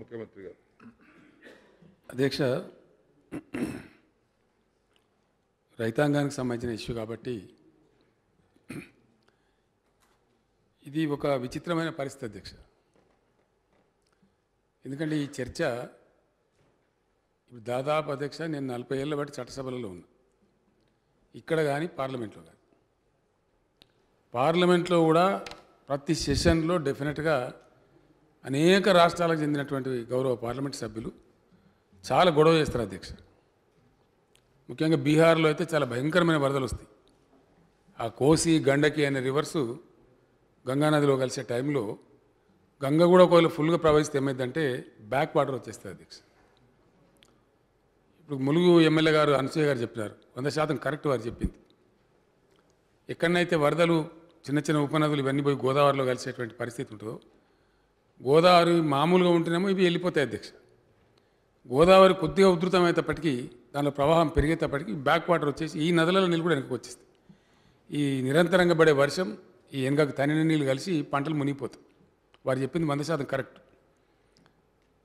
చేస్తున్నారు ముఖ్యమంత్రి గారు అధ్యక్ష రైతాంగానికి సంబంధించిన ఇష్యూ కాబట్టి ఇది ఒక విచిత్రమైన పరిస్థితి అధ్యక్ష ఎందుకంటే ఈ చర్చ ఇప్పుడు దాదాపు అధ్యక్ష నేను నలభై ఏళ్ళ బట్టి చట్టసభలలో ఉన్నా ఇక్కడ కానీ పార్లమెంట్లో కానీ పార్లమెంట్లో కూడా ప్రతి సెషన్లో డెఫినెట్గా అనేక రాష్ట్రాలకు చెందినటువంటి గౌరవ పార్లమెంట్ సభ్యులు చాలా గొడవ చేస్తారు అధ్యక్ష ముఖ్యంగా బీహార్లో అయితే చాలా భయంకరమైన వరదలు వస్తాయి ఆ కోసి గండకి అనే రివర్సు గంగానదిలో కలిసే టైంలో గంగ కూడా ఒకవేళ ఫుల్గా ప్రవహిస్తే ఏమైందంటే బ్యాక్ వాటర్ వచ్చేస్తుంది అధ్యక్ష ఇప్పుడు ములుగు ఎమ్మెల్యే గారు అనసూయ గారు చెప్పినారు వంద శాతం కరెక్ట్ వారు చెప్పింది ఎక్కడనైతే వరదలు చిన్న చిన్న ఉపనదులు ఇవన్నీ పోయి గోదావరిలో కలిసేటువంటి పరిస్థితి ఉంటుందో గోదావరి మామూలుగా ఉంటేనేమో ఇవి వెళ్ళిపోతాయి అధ్యక్ష గోదావరి కొద్దిగా ఉధృతమైనప్పటికీ దానిలో ప్రవాహం పెరిగేటప్పటికీ బ్యాక్ వాటర్ వచ్చేసి ఈ నదులలో నీళ్ళు కూడా వెనక్కి వచ్చేస్తాయి ఈ నిరంతరంగా పడే వర్షం ఈ వెనకకు తనిన నీళ్ళు కలిసి పంటలు మునిగిపోతాయి వారు చెప్పింది వంద శాతం కరెక్ట్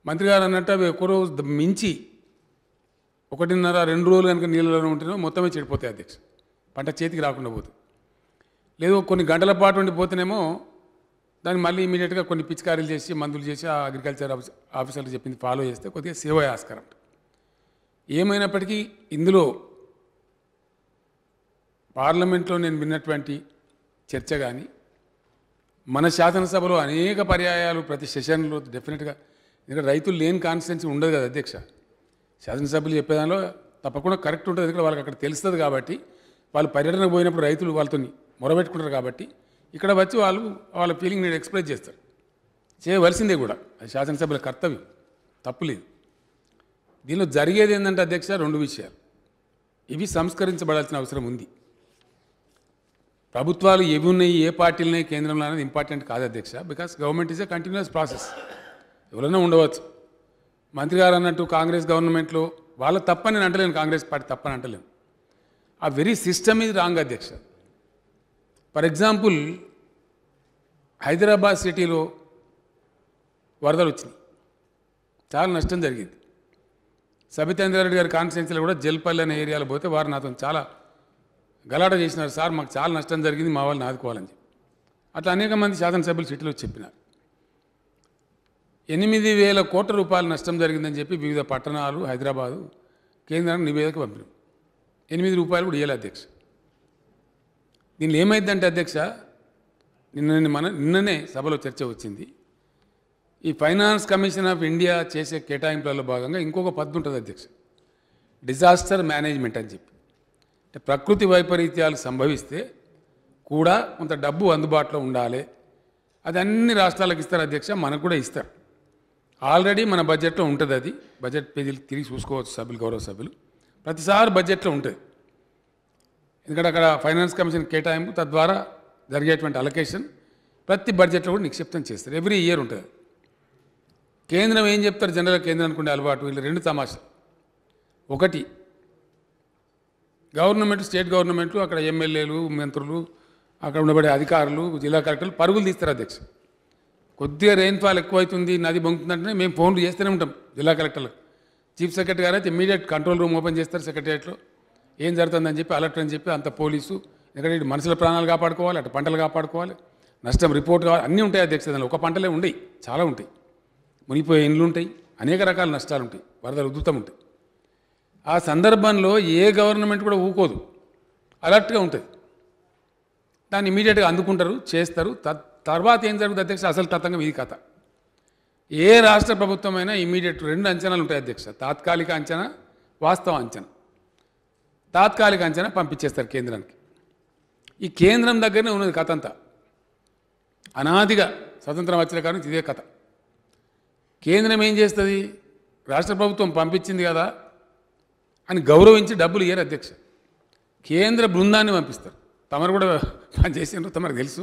మంత్రి గారు అన్నట్టు అవి ఒక రోజు మించి ఒకటిన్నర రెండు రోజులు కనుక నీళ్ళలో ఉంటేనే మొత్తమే చెడిపోతాయి అధ్యక్ష పంట చేతికి రాకుండా పోతుంది లేదు కొన్ని గంటల పాటు ఉండిపోతేనేమో దాన్ని మళ్ళీ ఇమీడియట్గా కొన్ని పిచికారీలు చేసి మందులు చేసి ఆ అగ్రికల్చర్ ఆఫీసర్లు చెప్పింది ఫాలో చేస్తే కొద్దిగా సేవ ఆస్కారం ఏమైనప్పటికీ ఇందులో పార్లమెంట్లో నేను విన్నటువంటి చర్చ కానీ మన శాసనసభలో అనేక పర్యాయాలు ప్రతి సెషన్లో డెఫినెట్గా ఎందుకంటే రైతులు లేని కాన్స్టిట్యున్సీ ఉండదు కదా అధ్యక్ష శాసనసభ్యులు చెప్పేదానిలో తప్పకుండా కరెక్ట్ ఉంటుంది ఎందుకంటే వాళ్ళకి అక్కడ తెలుస్తుంది కాబట్టి వాళ్ళు పర్యటనకు పోయినప్పుడు రైతులు వాళ్ళతో మొరబెట్టుకుంటారు కాబట్టి ఇక్కడ వచ్చి వాళ్ళు వాళ్ళ ఫీలింగ్ నేను ఎక్స్ప్రెస్ చేస్తారు చేయవలసిందే కూడా అది శాసనసభ్యుల కర్తవ్యం తప్పులేదు దీనిలో జరిగేది ఏంటంటే అధ్యక్ష రెండు విషయాలు ఇవి సంస్కరించబడాల్సిన అవసరం ఉంది ప్రభుత్వాలు ఏవి ఉన్నాయి ఏ పార్టీలున్నాయి కేంద్రంలో అనేది ఇంపార్టెంట్ కాదు అధ్యక్ష because government is a continuous process ఎవరైనా ఉండవచ్చు మంత్రి గారు అన్నట్టు కాంగ్రెస్ గవర్నమెంట్లో వాళ్ళ తప్పని నేను అంటలేను కాంగ్రెస్ పార్టీ తప్పని అంటలేను ఆ వెరీ సిస్టమ్ ఇది రాంగ్ అధ్యక్ష ఫర్ ఎగ్జాంపుల్ హైదరాబాద్ సిటీలో వరదలు వచ్చినాయి చాలా నష్టం జరిగింది సబితేంద్రారెడ్డి గారి కాన్స్టిట్యున్సీలో కూడా జల్పల్లి అనే ఏరియాలో పోతే వారు నాతో చాలా గలాట చేసినారు సార్ మాకు చాలా నష్టం జరిగింది మా వాళ్ళని ఆదుకోవాలని చెప్పి అట్లా అనేక మంది శాసనసభ్యులు సిటీలో చెప్పినారు ఎనిమిది వేల కోట్ల రూపాయల నష్టం జరిగిందని చెప్పి వివిధ పట్టణాలు హైదరాబాదు కేంద్రానికి నివేదిక పంపిణీ ఎనిమిది రూపాయలు కూడా ఇయ్యాలి అధ్యక్షుడు దీనిలో ఏమైందంటే అధ్యక్ష నిన్న మన నిన్ననే సభలో చర్చ వచ్చింది ఈ ఫైనాన్స్ కమిషన్ ఆఫ్ ఇండియా చేసే కేటాయింపులలో భాగంగా ఇంకొక పద్ధతి ఉంటుంది అధ్యక్ష డిజాస్టర్ మేనేజ్మెంట్ అని చెప్పి అంటే ప్రకృతి వైపరీత్యాలు సంభవిస్తే కూడా కొంత డబ్బు అందుబాటులో ఉండాలి అది అన్ని రాష్ట్రాలకు ఇస్తారు అధ్యక్ష మనకు కూడా ఇస్తారు ఆల్రెడీ మన బడ్జెట్లో ఉంటుంది అది బడ్జెట్ పేజీలు తిరిగి చూసుకోవచ్చు సభ్యులు గౌరవ సభ్యులు ప్రతిసారి బడ్జెట్లో ఉంటుంది ఎందుకంటే అక్కడ ఫైనాన్స్ కమిషన్ కేటాయింపు తద్వారా జరిగేటువంటి అలొకేషన్ ప్రతి బడ్జెట్లో కూడా నిక్షిప్తం చేస్తారు ఎవ్రీ ఇయర్ ఉంటుంది కేంద్రం ఏం చెప్తారు జనరల్ కేంద్రం అనుకునే అలవాటు వీళ్ళు రెండు తమాషా ఒకటి గవర్నమెంట్ స్టేట్ గవర్నమెంట్లు అక్కడ ఎమ్మెల్యేలు మంత్రులు అక్కడ ఉండబడే అధికారులు జిల్లా కలెక్టర్లు పరుగులు తీస్తారు అధ్యక్ష కొద్దిగా రెయిన్ఫాల్ ఎక్కువైతుంది నది బొంగుతుందంటే మేము ఫోన్లు చేస్తూనే ఉంటాం జిల్లా కలెక్టర్లకు చీఫ్ సెక్రటరీ గారు అయితే ఇమీడియట్ కంట్రోల్ రూమ్ ఓపెన్ చేస్తారు సెక్రటరియట్లో ఏం జరుగుతుందని చెప్పి అలర్ట్ అని చెప్పి అంత పోలీసు ఎందుకంటే ఇటు మనుషుల ప్రాణాలు కాపాడుకోవాలి అటు పంటలు కాపాడుకోవాలి నష్టం రిపోర్ట్ కావాలి అన్నీ ఉంటాయి అధ్యక్ష దానిలో ఒక పంటలే ఉండయి చాలా ఉంటాయి మునిగిపోయే ఇండ్లు ఉంటాయి అనేక రకాల నష్టాలు ఉంటాయి వరదలు ఉద్ధృతం ఉంటాయి ఆ సందర్భంలో ఏ గవర్నమెంట్ కూడా ఊకోదు అలర్ట్గా ఉంటుంది దాన్ని ఇమీడియట్గా అందుకుంటారు చేస్తారు తర్వాత ఏం జరుగుతుంది అధ్యక్ష అసలు తతంగం ఇది కథ ఏ రాష్ట్ర ప్రభుత్వమైనా ఇమీడియట్ రెండు అంచనాలు ఉంటాయి అధ్యక్ష తాత్కాలిక అంచనా వాస్తవ అంచనా తాత్కాలిక అంచనా పంపించేస్తారు కేంద్రానికి ఈ కేంద్రం దగ్గరనే ఉన్నది కథ అంతా అనాదిగా స్వతంత్రం వచ్చిన కారణం ఇదే కథ కేంద్రం ఏం చేస్తుంది రాష్ట్ర ప్రభుత్వం పంపించింది కదా అని గౌరవించి డబ్బులు ఇయ్యారు అధ్యక్ష కేంద్ర బృందాన్ని పంపిస్తారు తమరు కూడా పనిచేసినారు తమరు తెలుసు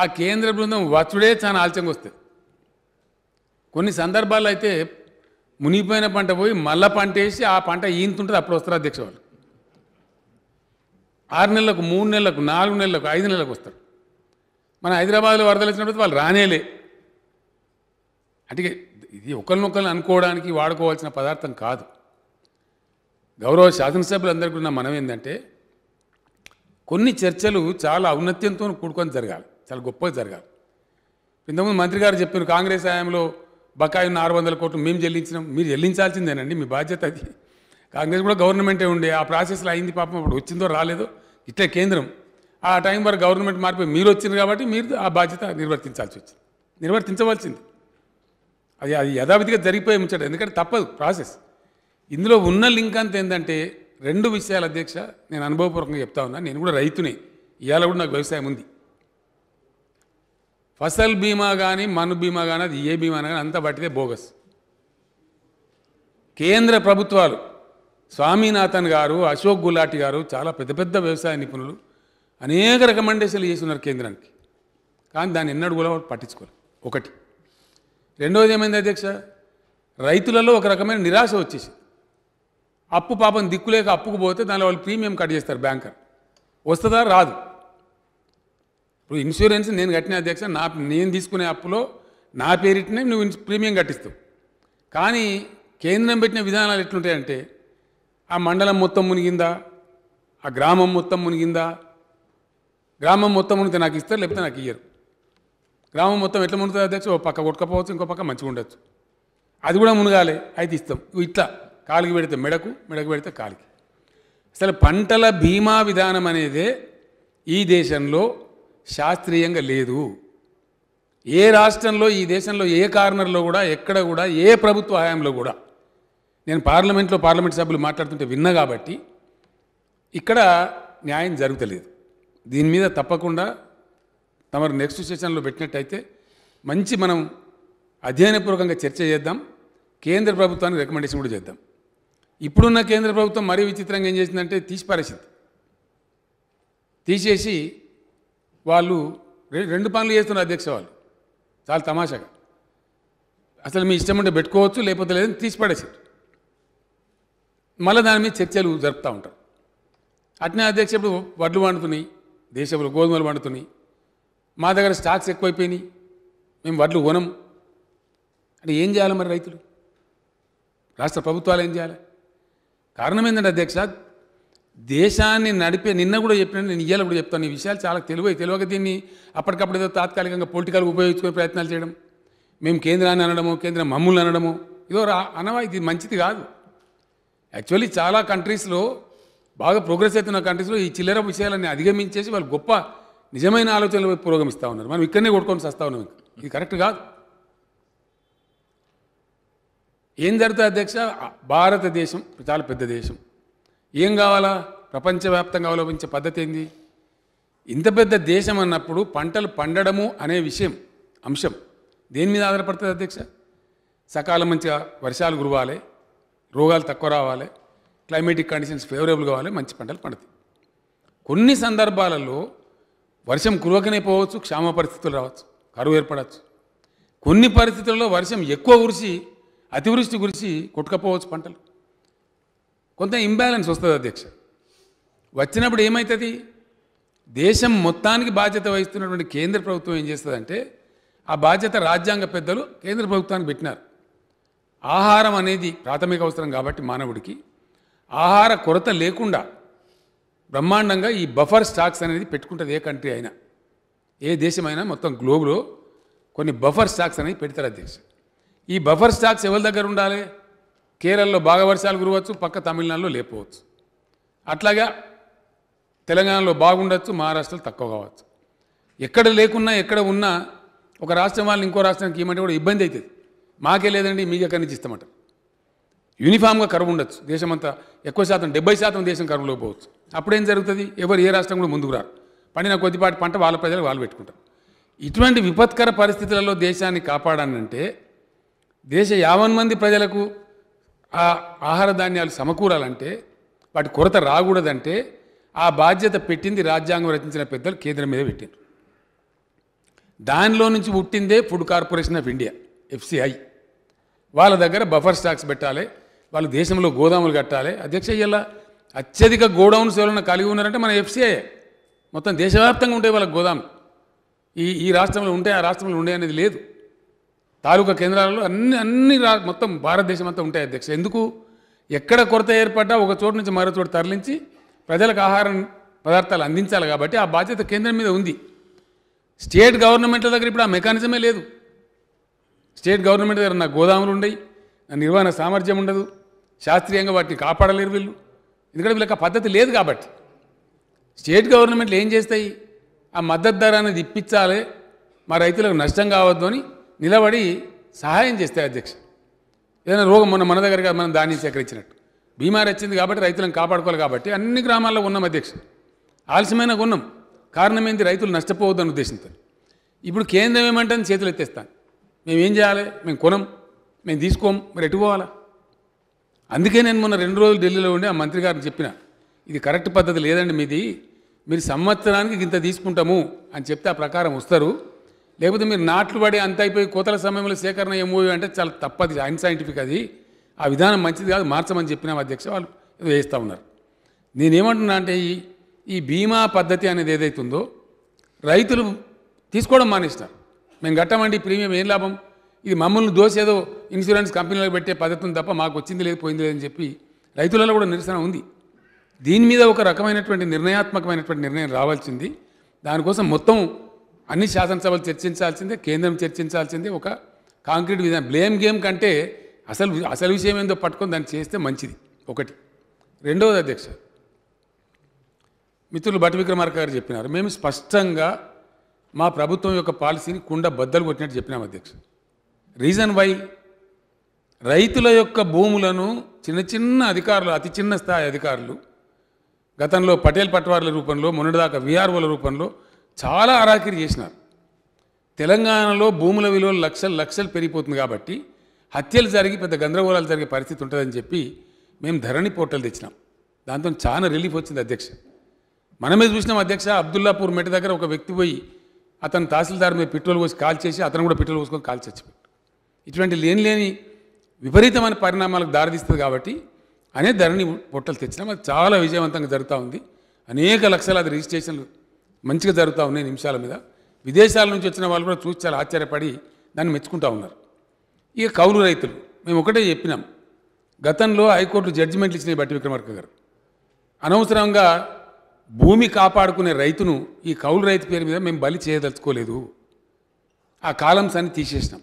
ఆ కేంద్ర బృందం వచ్చుడే చాలా ఆలస్యంగా వస్తుంది కొన్ని సందర్భాల్లో అయితే మునిగిపోయిన పంట పోయి మళ్ళా పంట వేసి ఆ పంట ఈంతుంటుంది అప్పుడు వస్తారు అధ్యక్ష వాళ్ళు ఆరు నెలలకు మూడు నెలలకు నాలుగు నెలలకు ఐదు నెలలకు వస్తారు మన హైదరాబాద్లో వరదలు వచ్చినప్పుడు వాళ్ళు రానేలే అంటే ఇది ఒకరినొకరిని అనుకోవడానికి వాడుకోవాల్సిన పదార్థం కాదు గౌరవ శాసనసభ్యులందరికీ ఉన్న మనం ఏంటంటే కొన్ని చర్చలు చాలా ఔన్నత్యంతో కూడుకొని జరగాలి చాలా గొప్పగా జరగాలి ఇంతకుముందు మంత్రి గారు చెప్పారు కాంగ్రెస్ హయాంలో బకాయి ఉన్న ఆరు వందల కోట్లు మేము చెల్లించినాం మీరు చెల్లించాల్సిందేనండి మీ బాధ్యత అది కాంగ్రెస్ కూడా గవర్నమెంటే ఉండే ఆ ప్రాసెస్లో అయింది పాపం అప్పుడు వచ్చిందో రాలేదో ఇట్లే కేంద్రం ఆ టైం వరకు గవర్నమెంట్ మారిపోయి మీరు వచ్చింది కాబట్టి మీరు ఆ బాధ్యత నిర్వర్తించాల్సి వచ్చింది నిర్వర్తించవలసింది అది అది యథావిధిగా జరిగిపోయే ఉంచడం ఎందుకంటే తప్పదు ప్రాసెస్ ఇందులో ఉన్న లింక్ అంత ఏంటంటే రెండు విషయాల అధ్యక్ష నేను అనుభవపూర్వకంగా చెప్తా ఉన్నా నేను కూడా రైతునే ఇవాళ కూడా నాకు వ్యవసాయం ఉంది ఫసల్ బీమా కానీ మను బీమా కానీ అది ఏ బీమా కానీ అంతా పట్టితే బోగస్ కేంద్ర ప్రభుత్వాలు స్వామినాథన్ గారు అశోక్ గులాటి గారు చాలా పెద్ద పెద్ద వ్యవసాయ నిపుణులు అనేక రికమెండేషన్లు చేస్తున్నారు కేంద్రానికి కానీ దాన్ని ఎన్నడూ కూడా పట్టించుకోలేదు ఒకటి రెండవది ఏమైంది అధ్యక్ష రైతులలో ఒక రకమైన నిరాశ వచ్చేసింది అప్పు పాపం దిక్కులేక అప్పుకు పోతే దానిలో వాళ్ళు ప్రీమియం కట్ చేస్తారు బ్యాంకర్ వస్తుందా రాదు ఇప్పుడు ఇన్సూరెన్స్ నేను కట్టిన అధ్యక్ష నా నేను తీసుకునే అప్పులో నా పేరిట్నే నువ్వు ప్రీమియం కట్టిస్తావు కానీ కేంద్రం పెట్టిన విధానాలు ఎట్లుంటాయంటే ఆ మండలం మొత్తం మునిగిందా ఆ గ్రామం మొత్తం మునిగిందా గ్రామం మొత్తం మునిగితే నాకు ఇస్తారు లేకపోతే నాకు ఇయ్యరు గ్రామం మొత్తం ఎట్లా మునుగుతుంది అధ్యక్ష ఓ పక్క కొట్టుకపోవచ్చు ఇంకో పక్క మంచిగా ఉండొచ్చు అది కూడా మునగాలి అయితే ఇస్తాం ఇట్లా కాలికి పెడితే మెడకు మెడకు పెడితే కాలికి అసలు పంటల బీమా విధానం అనేదే ఈ దేశంలో శాస్త్రీయంగా లేదు ఏ రాష్ట్రంలో ఈ దేశంలో ఏ కార్నర్లో కూడా ఎక్కడ కూడా ఏ ప్రభుత్వ హయాంలో కూడా నేను పార్లమెంట్లో పార్లమెంట్ సభ్యులు మాట్లాడుతుంటే విన్నా కాబట్టి ఇక్కడ న్యాయం జరుగుతలేదు దీని మీద తప్పకుండా తమరు నెక్స్ట్ సెషన్లో పెట్టినట్టయితే మంచి మనం అధ్యయనపూర్వకంగా చర్చ చేద్దాం కేంద్ర ప్రభుత్వానికి రికమెండేషన్ కూడా చేద్దాం ఇప్పుడున్న కేంద్ర ప్రభుత్వం మరీ విచిత్రంగా ఏం చేసిందంటే తీసిపారేసింది తీసేసి వాళ్ళు రెండు పనులు చేస్తున్నారు అధ్యక్ష వాళ్ళు చాలా తమాషాగా అసలు మీ ఇష్టం ఉంటే పెట్టుకోవచ్చు లేకపోతే లేదని తీసిపడేసారు మళ్ళీ దాని మీద చర్చలు జరుపుతూ ఉంటారు అట్నే అధ్యక్షుడు వడ్లు వండుతున్నాయి దేశంలో గోధుమలు వండుతున్నాయి మా దగ్గర స్టాక్స్ ఎక్కువైపోయినాయి మేము వడ్లు కొనం అంటే ఏం చేయాలి మరి రైతులు రాష్ట్ర ప్రభుత్వాలు ఏం చేయాలి కారణం ఏంటంటే అధ్యక్ష దేశాన్ని నడిపే నిన్న కూడా చెప్పిన నేను ఇయ్యాలి కూడా చెప్తాను ఈ విషయాలు చాలా తెలివై తెలియక దీన్ని అప్పటికప్పుడు ఏదో తాత్కాలికంగా పొలిటికల్ ఉపయోగించుకునే ప్రయత్నాలు చేయడం మేము కేంద్రాన్ని అనడము కేంద్రం మమ్ములను అనడము ఇదో అనవా ఇది మంచిది కాదు యాక్చువల్లీ చాలా కంట్రీస్లో బాగా ప్రోగ్రెస్ అవుతున్న కంట్రీస్లో ఈ చిల్లర విషయాలన్నీ అధిగమించేసి వాళ్ళు గొప్ప నిజమైన ఆలోచనలు పురోగమిస్తూ ఉన్నారు మనం ఇక్కడనే కొట్టుకొని వస్తూ ఉన్నాం ఇది కరెక్ట్ కాదు ఏం జరుగుతుంది అధ్యక్ష భారతదేశం చాలా పెద్ద దేశం ఏం కావాలా ప్రపంచవ్యాప్తంగా అవలంబించే పద్ధతి ఏంది ఇంత పెద్ద దేశం అన్నప్పుడు పంటలు పండడము అనే విషయం అంశం దేని మీద ఆధారపడుతుంది అధ్యక్ష సకాలం మంచిగా వర్షాలు గురవాలి రోగాలు తక్కువ రావాలి క్లైమేటిక్ కండిషన్స్ ఫేవరబుల్ కావాలి మంచి పంటలు పండుతాయి కొన్ని సందర్భాలలో వర్షం కురవకనే పోవచ్చు క్షామ పరిస్థితులు రావచ్చు కరువు ఏర్పడవచ్చు కొన్ని పరిస్థితుల్లో వర్షం ఎక్కువ కురిసి అతివృష్టి కురిసి కొట్టుకపోవచ్చు పంటలు కొంత ఇంబ్యాలెన్స్ వస్తుంది అధ్యక్ష వచ్చినప్పుడు ఏమవుతుంది దేశం మొత్తానికి బాధ్యత వహిస్తున్నటువంటి కేంద్ర ప్రభుత్వం ఏం చేస్తుందంటే ఆ బాధ్యత రాజ్యాంగ పెద్దలు కేంద్ర ప్రభుత్వానికి పెట్టినారు ఆహారం అనేది ప్రాథమిక అవసరం కాబట్టి మానవుడికి ఆహార కొరత లేకుండా బ్రహ్మాండంగా ఈ బఫర్ స్టాక్స్ అనేది పెట్టుకుంటుంది ఏ కంట్రీ అయినా ఏ దేశమైనా మొత్తం గ్లోబ్లో కొన్ని బఫర్ స్టాక్స్ అనేది పెడతారు దేశం ఈ బఫర్ స్టాక్స్ ఎవరి దగ్గర ఉండాలి కేరళలో బాగా వర్షాలు కురవచ్చు పక్క తమిళనాడులో లేకపోవచ్చు అట్లాగా తెలంగాణలో బాగుండొచ్చు మహారాష్ట్రలో తక్కువ కావచ్చు ఎక్కడ లేకున్నా ఎక్కడ ఉన్నా ఒక రాష్ట్రం వాళ్ళని ఇంకో రాష్ట్రానికి ఏమంటే కూడా ఇబ్బంది అవుతుంది మాకే లేదండి మీకు ఎక్కడి నుంచి ఇస్తామంటారు యూనిఫామ్గా కరువు ఉండొచ్చు దేశమంతా ఎక్కువ శాతం డెబ్బై శాతం దేశం కరువులో పోవచ్చు అప్పుడేం జరుగుతుంది ఎవరు ఏ రాష్ట్రం కూడా ముందుకు రారు పండిన కొద్దిపాటి పంట వాళ్ళ ప్రజలు వాళ్ళు పెట్టుకుంటారు ఇటువంటి విపత్కర పరిస్థితులలో దేశాన్ని కాపాడానంటే దేశ యావన్ మంది ప్రజలకు ఆ ఆహార ధాన్యాలు సమకూరాలంటే వాటి కొరత రాకూడదంటే ఆ బాధ్యత పెట్టింది రాజ్యాంగం రచించిన పెద్దలు కేంద్రం మీద పెట్టారు దానిలో నుంచి పుట్టిందే food corporation of India FCI వాళ్ళ దగ్గర బఫర్ స్టాక్స్ పెట్టాలి వాళ్ళు దేశంలో గోదాములు కట్టాలి అధ్యక్ష ఇలా అత్యధిక గోడౌన్స్ ఎవరైనా కలిగి ఉన్నారంటే మన ఎఫ్సీఐ మొత్తం దేశవ్యాప్తంగా ఉంటాయి వాళ్ళ గోదాములు ఈ ఈ రాష్ట్రంలో ఉంటాయి ఆ రాష్ట్రంలో ఉండే అనేది లేదు తాలూకా కేంద్రాలలో అన్ని అన్ని రా మొత్తం భారతదేశం అంతా ఉంటాయి అధ్యక్ష ఎందుకు ఎక్కడ కొరత ఏర్పడ్డా ఒక చోటు నుంచి మరో చోటు తరలించి ప్రజలకు ఆహారం పదార్థాలు అందించాలి కాబట్టి ఆ బాధ్యత కేంద్రం మీద ఉంది స్టేట్ గవర్నమెంట్ల దగ్గర ఇప్పుడు ఆ మెకానిజమే లేదు స్టేట్ గవర్నమెంట్ దగ్గర నా గోదాములు ఉండయి నా నిర్వహణ సామర్థ్యం ఉండదు శాస్త్రీయంగా వాటిని కాపాడలేరు వీళ్ళు ఎందుకంటే వీళ్ళకి పద్ధతి లేదు కాబట్టి స్టేట్ గవర్నమెంట్లు ఏం చేస్తాయి ఆ మద్దతు ధర అనేది ఇప్పించాలి మా రైతులకు నష్టం కావద్దు అని నిలబడి సహాయం చేస్తాయి అధ్యక్ష ఏదైనా రోగం మొన్న మన దగ్గర మనం దాన్ని సేకరించినట్టు బీమారి వచ్చింది కాబట్టి రైతులను కాపాడుకోవాలి కాబట్టి అన్ని గ్రామాల్లో ఉన్నాం అధ్యక్ష ఆలస్యమైన ఉన్నాం కారణం ఏంది రైతులు నష్టపోవద్దని ఉద్దేశంతో ఇప్పుడు కేంద్రం ఏమంటే చేతులు ఎత్తేస్తాను మేమేం చేయాలి మేము కొనం మేము తీసుకోం మరి ఎటు పోవాలా అందుకే నేను మొన్న రెండు రోజులు ఢిల్లీలో ఉండి ఆ మంత్రి గారిని చెప్పిన ఇది కరెక్ట్ పద్ధతి లేదండి మీది మీరు సంవత్సరానికి ఇంత తీసుకుంటాము అని చెప్తే ఆ ప్రకారం వస్తారు లేకపోతే మీరు నాట్లు పడి అంత అయిపోయి కోతల సమయంలో సేకరణ ఏమో అంటే చాలా తప్పది అన్సైంటిఫిక్ అది ఆ విధానం మంచిది కాదు మార్చమని చెప్పిన అధ్యక్ష వాళ్ళు ఏదో వేస్తూ ఉన్నారు నేనేమంటున్నా అంటే ఈ ఈ బీమా పద్ధతి అనేది ఏదైతుందో రైతులు తీసుకోవడం మానేస్తారు మేము కట్టమండి ప్రీమియం ఏం లాభం ఇది మమ్మల్ని దోసేదో ఇన్సూరెన్స్ కంపెనీలో పెట్టే పద్ధతిని తప్ప మాకు వచ్చింది లేదు పోయింది లేదని చెప్పి రైతులలో కూడా నిరసన ఉంది దీని మీద ఒక రకమైనటువంటి నిర్ణయాత్మకమైనటువంటి నిర్ణయం రావాల్సింది దానికోసం మొత్తం అన్ని శాసనసభలు చర్చించాల్సిందే కేంద్రం చర్చించాల్సిందే ఒక కాంక్రీట్ విధానం బ్లేమ్ గేమ్ కంటే అసలు అసలు విషయం ఏందో పట్టుకొని దాన్ని చేస్తే మంచిది ఒకటి రెండవది అధ్యక్ష మిత్రులు భట్ విక్రమార్క గారు చెప్పినారు మేము స్పష్టంగా మా ప్రభుత్వం యొక్క పాలసీని కుండ బద్దలు కొట్టినట్టు చెప్పినాం అధ్యక్ష రీజన్ వై రైతుల యొక్క భూములను చిన్న చిన్న అధికారులు అతి చిన్న స్థాయి అధికారులు గతంలో పటేల్ పట్వార్ల రూపంలో మొన్నటిదాకా విఆర్ఓల రూపంలో చాలా అరాకిరి చేసినారు తెలంగాణలో భూముల విలువ లక్షలు లక్షలు పెరిగిపోతుంది కాబట్టి హత్యలు జరిగి పెద్ద గందరగోళాలు జరిగే పరిస్థితి ఉంటుందని చెప్పి మేము ధరణి పోర్టల్ తెచ్చినాం దాంతో చాలా రిలీఫ్ వచ్చింది అధ్యక్ష మనమే చూసినాం అధ్యక్ష అబ్దుల్లాపూర్ మెట దగ్గర ఒక వ్యక్తి పోయి అతను తహసీల్దార్ మీద పెట్రోల్ పోసి కాల్ చేసి అతను కూడా పెట్రోల్ పోసుకొని కాల్ చచ్చిపోయాడు ఇటువంటి లేని లేని విపరీతమైన పరిణామాలకు దారితీస్తుంది కాబట్టి అనే ధరని పొట్టలు తెచ్చినాం అది చాలా విజయవంతంగా జరుగుతూ ఉంది అనేక లక్షలాది రిజిస్ట్రేషన్లు మంచిగా జరుగుతూ ఉన్నాయి నిమిషాల మీద విదేశాల నుంచి వచ్చిన వాళ్ళు కూడా చూసి చాలా ఆశ్చర్యపడి దాన్ని మెచ్చుకుంటూ ఉన్నారు ఇక కౌలు రైతులు మేము ఒకటే చెప్పినాం గతంలో హైకోర్టు జడ్జిమెంట్లు ఇచ్చినాయి బట్టి విక్రమార్క గారు అనవసరంగా భూమి కాపాడుకునే రైతును ఈ కౌలు రైతు పేరు మీద మేము బలి చేయదలుచుకోలేదు ఆ కాలమ్స్ అని తీసేసినాం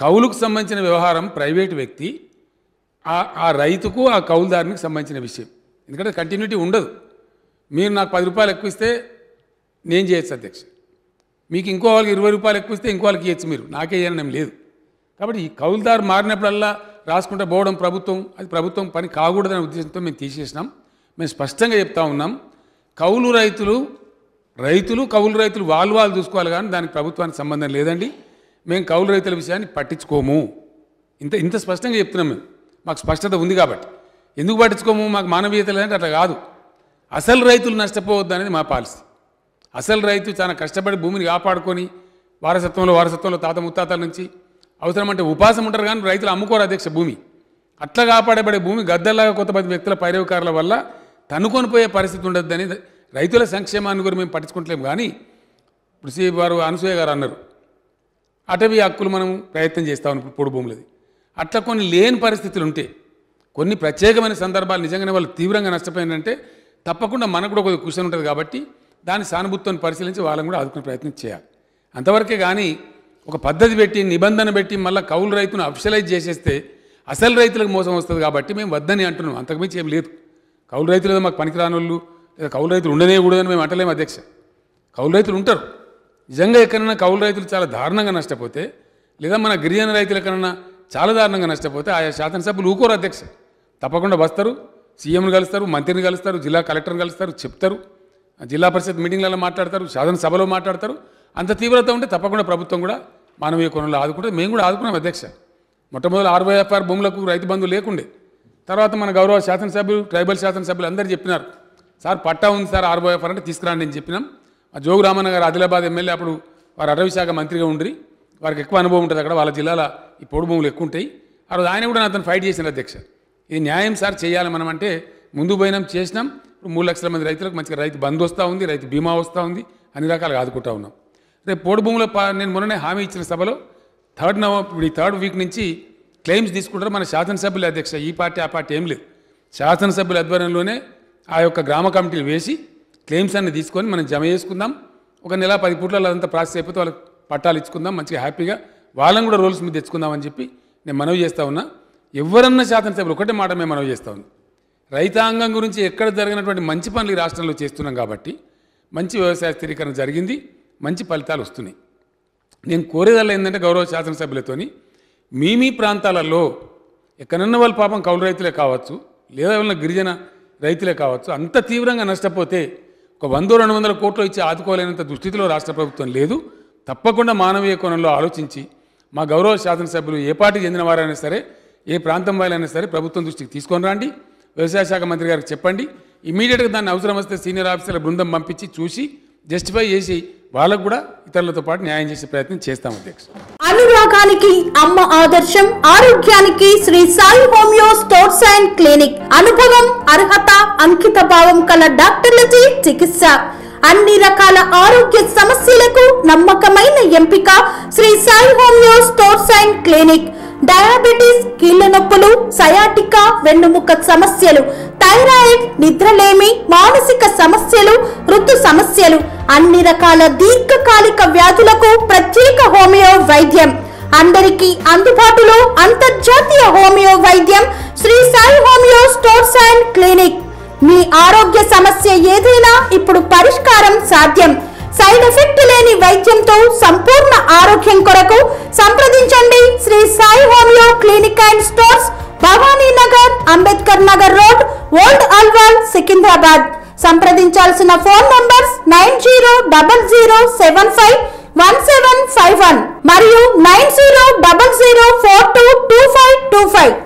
కౌలుకు సంబంధించిన వ్యవహారం ప్రైవేటు వ్యక్తి ఆ ఆ రైతుకు ఆ కౌలుదారునికి సంబంధించిన విషయం ఎందుకంటే కంటిన్యూటీ ఉండదు మీరు నాకు పది రూపాయలు ఎక్కువ ఇస్తే నేను చేయొచ్చు అధ్యక్ష మీకు ఇంకో వాళ్ళకి ఇరవై రూపాయలు ఎక్కువ ఇస్తే ఇంకో వాళ్ళకి ఇవ్వచ్చు మీరు నాకే చేయడం లేదు కాబట్టి ఈ కౌలుదారు మారినప్పుడల్లా రాసుకుంటే పోవడం ప్రభుత్వం అది ప్రభుత్వం పని కాకూడదనే ఉద్దేశంతో మేము తీసేసినాం మేము స్పష్టంగా చెప్తా ఉన్నాం కౌలు రైతులు రైతులు కౌలు రైతులు వాళ్ళు వాళ్ళు చూసుకోవాలి కానీ దానికి ప్రభుత్వానికి సంబంధం లేదండి మేము కౌలు రైతుల విషయాన్ని పట్టించుకోము ఇంత ఇంత స్పష్టంగా చెప్తున్నాం మేము మాకు స్పష్టత ఉంది కాబట్టి ఎందుకు పట్టించుకోము మాకు మానవీయత లేదంటే అట్లా కాదు అసలు రైతులు నష్టపోవద్దు అనేది మా పాలసీ అసలు రైతు చాలా కష్టపడి భూమిని కాపాడుకొని వారసత్వంలో వారసత్వంలో తాత ముత్తాతల నుంచి అవసరమంటే ఉపాసం ఉంటారు కానీ రైతులు అమ్ముకోరు అధ్యక్ష భూమి అట్లా కాపాడబడే భూమి గద్దల్లాగా కొత్త వ్యక్తుల పైరవకారుల వల్ల తన్నుకొనిపోయే పరిస్థితి ఉండద్దని రైతుల సంక్షేమాన్ని గురించి మేము పట్టించుకుంటలేము కానీ ఇప్పుడు సి వారు అనసూయ గారు అన్నారు అటవీ హక్కులు మనం ప్రయత్నం చేస్తాం ఇప్పుడు పొడి భూములది అట్లా కొన్ని లేని పరిస్థితులు ఉంటే కొన్ని ప్రత్యేకమైన సందర్భాలు నిజంగానే వాళ్ళు తీవ్రంగా నష్టపోయిందంటే తప్పకుండా మనకు కూడా కొద్దిగా క్వశ్చన్ ఉంటుంది కాబట్టి దాని సానుభూతిని పరిశీలించి వాళ్ళని కూడా ఆదుకునే ప్రయత్నం చేయాలి అంతవరకే కానీ ఒక పద్ధతి పెట్టి నిబంధన పెట్టి మళ్ళీ కౌలు రైతును అఫిషలైజ్ చేసేస్తే అసలు రైతులకు మోసం వస్తుంది కాబట్టి మేము వద్దని అంటున్నాం అంతకుమించి ఏం లేదు కౌలు రైతులు మాకు పనికిరాని వాళ్ళు లేదా కౌలు రైతులు ఉండనే కూడదని మేము అంటలేము అధ్యక్ష కౌలు రైతులు ఉంటారు నిజంగా ఎక్కడన్నా కౌలు రైతులు చాలా దారుణంగా నష్టపోతే లేదా మన గిరిజన రైతులు ఎక్కడన్నా చాలా దారుణంగా నష్టపోతే ఆయా శాసనసభ్యులు ఊకోరు అధ్యక్ష తప్పకుండా వస్తారు సీఎంను కలుస్తారు మంత్రిని కలుస్తారు జిల్లా కలెక్టర్ని కలుస్తారు చెప్తారు జిల్లా పరిషత్ మీటింగ్లలో మాట్లాడతారు శాసనసభలో మాట్లాడతారు అంత తీవ్రత ఉంటే తప్పకుండా ప్రభుత్వం కూడా మానవీయ కోణంలో ఆదుకుంటే మేము కూడా ఆదుకున్నాం అధ్యక్ష మొట్టమొదటి ఆర్వైఎఫ్ఆర్ భూములకు రైతు బంధువు లేకుండే తర్వాత మన గౌరవ శాసనసభ్యులు ట్రైబల్ శాసనసభ్యులు అందరూ చెప్పినారు సార్ పట్టా ఉంది సార్ ఆర్బోఎఫ్ అంటే తీసుకురండి అని చెప్పినాం ఆ జోగు రామన్న గారు ఆదిలాబాద్ ఎమ్మెల్యే అప్పుడు వారు అటవీశాఖ మంత్రిగా ఉండి వారికి ఎక్కువ అనుభవం ఉంటుంది అక్కడ వాళ్ళ జిల్లాల ఈ పొడు భూములు ఎక్కువ ఉంటాయి ఆ రోజు ఆయన కూడా అతను ఫైట్ చేసిన అధ్యక్ష ఇది న్యాయం సార్ చేయాలి మనం అంటే ముందు పోయినాం చేసినాం ఇప్పుడు మూడు లక్షల మంది రైతులకు మంచిగా రైతు బంద్ వస్తూ ఉంది రైతు బీమా వస్తూ ఉంది అన్ని రకాలుగా ఆదుకుంటా ఉన్నాం రేపు పొడు భూముల నేను మొన్ననే హామీ ఇచ్చిన సభలో థర్డ్ నవంబర్ ఇప్పుడు ఈ థర్డ్ వీక్ నుంచి క్లెయిమ్స్ తీసుకుంటారు మన శాసనసభ్యుల అధ్యక్ష ఈ పార్టీ ఆ పార్టీ ఏం లేదు శాసనసభ్యుల ఆధ్వర్యంలోనే ఆ యొక్క గ్రామ కమిటీలు వేసి క్లెయిమ్స్ అన్ని తీసుకొని మనం జమ చేసుకుందాం ఒక నెల పది పూట్లలో అదంతా ప్రాసెస్ అయిపోతే వాళ్ళకి పట్టాలు ఇచ్చుకుందాం మంచిగా హ్యాపీగా వాళ్ళని కూడా రూల్స్ మీద తెచ్చుకుందామని చెప్పి నేను మనవి చేస్తూ ఉన్నా ఎవరన్నా శాసనసభ్యులు ఒకటే మాట మేము మనవి చేస్తూ ఉంది రైతాంగం గురించి ఎక్కడ జరిగినటువంటి మంచి పనులు రాష్ట్రంలో చేస్తున్నాం కాబట్టి మంచి వ్యవసాయ స్థిరీకరణ జరిగింది మంచి ఫలితాలు వస్తున్నాయి నేను కోరేదల్లా ఏంటంటే గౌరవ శాసనసభ్యులతోని మీ మీ ప్రాంతాలలో ఎక్కడన్న వాళ్ళు పాపం కౌలు రైతులే కావచ్చు లేదా ఏమైనా గిరిజన రైతులే కావచ్చు అంత తీవ్రంగా నష్టపోతే ఒక వందో రెండు వందల కోట్లు ఇచ్చి ఆదుకోలేనంత దుస్థితిలో రాష్ట్ర ప్రభుత్వం లేదు తప్పకుండా మానవీయ కోణంలో ఆలోచించి మా గౌరవ శాసనసభ్యులు ఏ పార్టీ చెందిన వారైనా సరే ఏ ప్రాంతం వాళ్ళైనా సరే ప్రభుత్వం దృష్టికి తీసుకొని రండి వ్యవసాయ శాఖ మంత్రి గారికి చెప్పండి ఇమీడియట్గా దాన్ని అవసరం వస్తే సీనియర్ ఆఫీసర్ల బృందం పంపించి చూసి జస్టిఫై చేసి వాళ్ళకు కూడా ఇతరులతో పాటు న్యాయం చేసే ప్రయత్నం చేస్తాం అధ్యక్షుడు రోగానికి అమ్మ ఆదర్శం ఆరోగ్యానికి Shri Sai homeo stores and clinic అనుభవం అర్హత అంకిత భావం కల డాక్టర్లచే చికిత్స అన్ని రకాల ఆరోగ్య సమస్యలకు నమ్మకమైన ఎంపిక Shri Sai homeo stores and clinic diabetes కీళ్ళ నొప్పులు సయాటికా వెన్నుముక సమస్యలు థైరాయిడ్ నిద్రలేమి మానసిక సమస్యలు ఋతు సమస్యలు అన్ని రకాల దీర్ఘకాలిక వ్యాధులకు ప్రత్యేక హోమియో వైద్యం అందరికీ అందుబాటులో అంతర్జాతీయ హోమియో వైద్యం Shri Sai homeo stores and clinic మీ ఆరోగ్య సమస్య ఏదైనా ఇప్పుడు పరిష్కారం సాధ్యం సైడ్ ఎఫెక్ట్ లేని వైద్యంతో సంపూర్ణ ఆరోగ్యం కొరకు సంప్రదించండి Shri Sai homeo clinic and stores Bhavani Nagar Ambedkar Nagar road old Alwal Secunderabad సంప్రదించాల్సిన phone numbers nine zero double zero seven five one seven five one మరియు nine zero double zero four two two five two five